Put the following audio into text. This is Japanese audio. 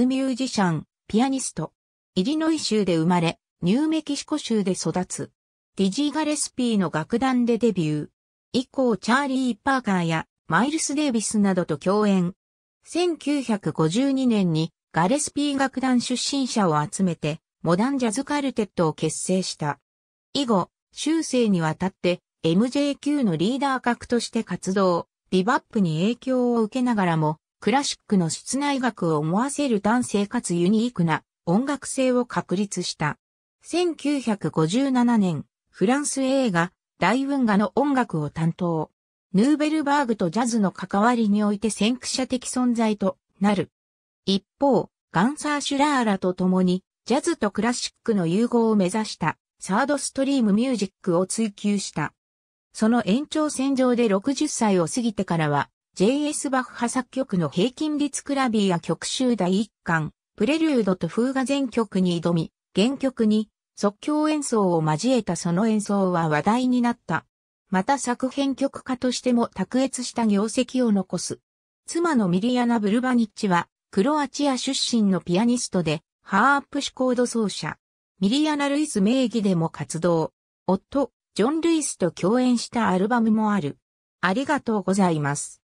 ミュージシャン、ピアニスト。イリノイ州で生まれ、ニューメキシコ州で育つ。ディジー・ガレスピーの楽団でデビュー。以降チャーリー・パーカーやマイルス・デイビスなどと共演。1952年にガレスピー楽団出身者を集めてモダンジャズカルテットを結成した。以後、終生にわたって MJQ のリーダー格として活動、ビバップに影響を受けながらもクラシックの室内楽を思わせる男性かつユニークな音楽性を確立した。1957年、フランス映画、大運河の音楽を担当。ヌーベルバーグとジャズの関わりにおいて先駆者的存在となる。一方、ガンサー・シュラーラと共に、ジャズとクラシックの融合を目指したサードストリームミュージックを追求した。その延長線上で60歳を過ぎてからは、J.S. バッハ作曲の平均律クラビーや曲集第1巻、プレリュードと風が全曲に挑み、原曲に即興演奏を交えたその演奏は話題になった。また作編曲家としても卓越した業績を残す。妻のミリアナ・ブルバニッチは、クロアチア出身のピアニストで、ハープシコード奏者。ミリアナ・ルイス名義でも活動。夫、ジョン・ルイスと共演したアルバムもある。ありがとうございます。